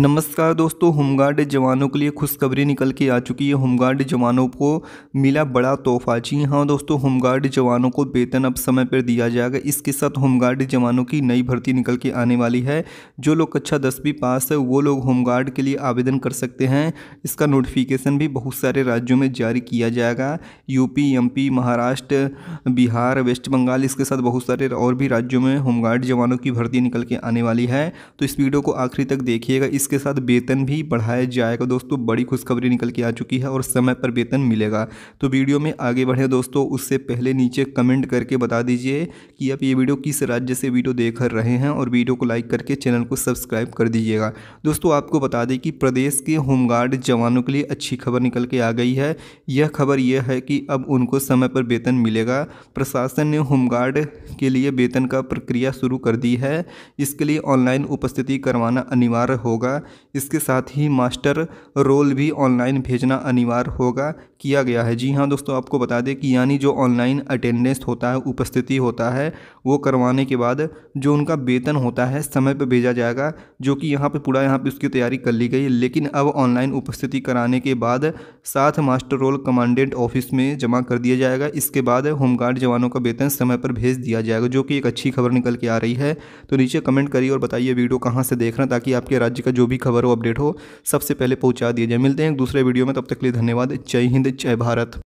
नमस्कार दोस्तों होमगार्ड जवानों के लिए खुशखबरी निकल के आ चुकी है होमगार्ड जवानों को मिला बड़ा तोहफा जी हाँ दोस्तों होमगार्ड जवानों को वेतन अब समय पर दिया जाएगा इसके साथ होमगार्ड जवानों की नई भर्ती निकल के आने वाली है जो लोग कक्षा दसवीं पास है वो लोग होमगार्ड के लिए आवेदन कर सकते हैं इसका नोटिफिकेशन भी बहुत सारे राज्यों में जारी किया जाएगा यूपी एम महाराष्ट्र बिहार वेस्ट बंगाल इसके साथ बहुत सारे और भी राज्यों में होमगार्ड जवानों की भर्ती निकल के आने वाली है तो इस वीडियो को आखिरी तक देखिएगा इस इसके साथ वेतन भी बढ़ाया जाएगा दोस्तों बड़ी खुशखबरी निकल के आ चुकी है और समय पर वेतन मिलेगा तो वीडियो में आगे बढ़े दोस्तों उससे पहले नीचे कमेंट करके बता दीजिए कि आप ये वीडियो किस राज्य से वीडियो देख रहे हैं और वीडियो को लाइक करके चैनल को सब्सक्राइब कर दीजिएगा दोस्तों आपको बता दें कि प्रदेश के होमगार्ड जवानों के लिए अच्छी खबर निकल के आ गई है यह खबर यह है कि अब उनको समय पर वेतन मिलेगा प्रशासन ने होमगार्ड के लिए वेतन का प्रक्रिया शुरू कर दी है इसके लिए ऑनलाइन उपस्थिति करवाना अनिवार्य होगा होगा इसके साथ ही मास्टर रोल भी ऑनलाइन भेजना अनिवार्य होगा किया गया है जी हाँ दोस्तों आपको बता दें कि यानी जो ऑनलाइन अटेंडेंस होता है उपस्थिति होता है वो करवाने के बाद जो उनका वेतन होता है समय पर भेजा जाएगा जो कि यहाँ पर पूरा यहाँ पर उसकी तैयारी कर ली गई लेकिन अब ऑनलाइन उपस्थिति कराने के बाद साथ मास्टर रोल कमांडेंट ऑफिस में जमा कर दिया जाएगा इसके बाद होमगार्ड जवानों का वेतन समय पर भेज दिया जाएगा जो कि एक अच्छी खबर निकल के आ रही है तो नीचे कमेंट करिए और बताइए वीडियो कहाँ से देखना ताकि आपके राज्य का जो भी खबर हो अपडेट हो सबसे पहले पहुंचा दिए जाए मिलते हैं एक दूसरे वीडियो में तब तक के लिए धन्यवाद जय हिंद जय भारत